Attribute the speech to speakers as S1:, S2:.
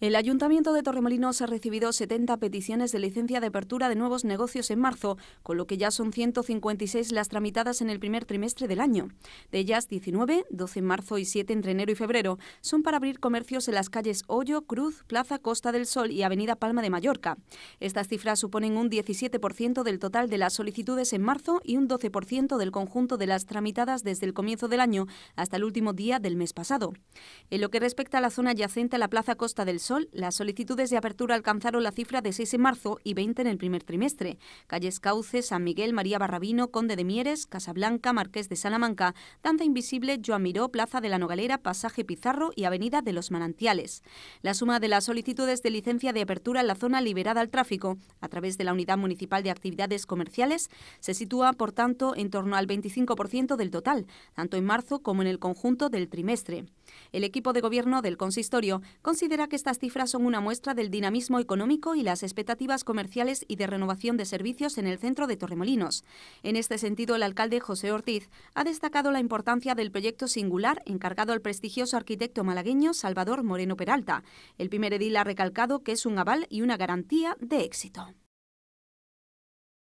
S1: El Ayuntamiento de Torremolinos ha recibido 70 peticiones de licencia de apertura de nuevos negocios en marzo, con lo que ya son 156 las tramitadas en el primer trimestre del año. De ellas, 19, 12 en marzo y 7 entre enero y febrero, son para abrir comercios en las calles Hoyo, Cruz, Plaza Costa del Sol y Avenida Palma de Mallorca. Estas cifras suponen un 17% del total de las solicitudes en marzo y un 12% del conjunto de las tramitadas desde el comienzo del año hasta el último día del mes pasado. En lo que respecta a la zona adyacente a la Plaza Costa del Sol, las solicitudes de apertura alcanzaron la cifra de 6 en marzo y 20 en el primer trimestre. Calles Cauce, San Miguel, María Barrabino, Conde de Mieres, Casablanca, Marqués de Salamanca, Danza Invisible, Joan Miró, Plaza de la Nogalera, Pasaje Pizarro y Avenida de los Manantiales. La suma de las solicitudes de licencia de apertura en la zona liberada al tráfico a través de la Unidad Municipal de Actividades Comerciales se sitúa, por tanto, en torno al 25% del total, tanto en marzo como en el conjunto del trimestre. El equipo de gobierno del consistorio considera que estas cifras son una muestra del dinamismo económico y las expectativas comerciales y de renovación de servicios en el centro de Torremolinos. En este sentido, el alcalde José Ortiz ha destacado la importancia del proyecto singular encargado al prestigioso arquitecto malagueño Salvador Moreno Peralta. El primer edil ha recalcado que es un aval y una garantía de éxito.